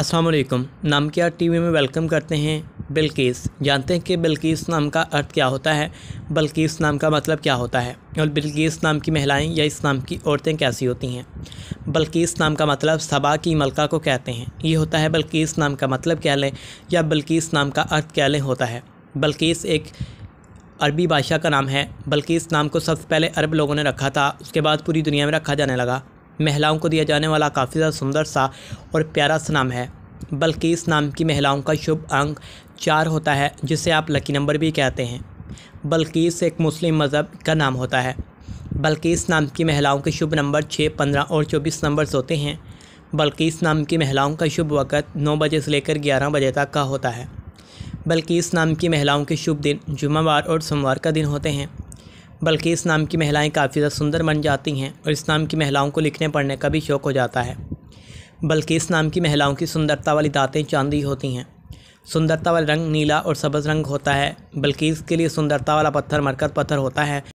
अस्सलाम वालेकुम नाम क्या टीवी में वेलकम करते हैं बिल्किस जानते हैं कि बिल्किस नाम का अर्थ क्या होता है बल्किस नाम का मतलब क्या होता है और बिल्किस नाम की महिलाएं या इस नाम की औरतें कैसी होती हैं बल्किस नाम का मतलब सबा की मलका को कहते हैं ये होता है बल्किस नाम का मतलब क्या लें या बल्किस नाम का अर्थ क्या लें होता है बल्किस एक अरबी भाषा का नाम है बल्कि इस नाम को सबसे पहले अरब लोगों ने रखा था उसके बाद पूरी दुनिया में रखा जाने लगा महिलाओं को दिया जाने वाला काफ़ी ज़्यादा सुंदर सा और प्यारा सा नाम है बल्कि इस नाम की महिलाओं का शुभ अंक चार होता है जिसे आप लकी नंबर भी कहते हैं बल्कि इस एक मुस्लिम मज़हब का नाम होता है बल्कि इस नाम की महिलाओं के शुभ नंबर छः पंद्रह और चौबीस नंबर्स होते हैं बल्कि इस नाम की महिलाओं का शुभ वक़्त नौ बजे से लेकर ग्यारह बजे तक का होता है बल्कि इस नाम की महिलाओं के शुभ दिन जुम्मेवार और सोमवार का दिन होते हैं बल्कि इस नाम की महिलाएं काफ़ी ज़्यादा सुंदर बन जाती हैं और इस नाम की महिलाओं को लिखने पढ़ने का भी शौक़ हो जाता है बल्कि इस नाम की महिलाओं की सुंदरता वाली दाँतें चांदी होती हैं सुंदरता वाला रंग नीला और सब्ज़ रंग होता है बल्कि इसके लिए सुंदरता वाला पत्थर मरकत पत्थर होता है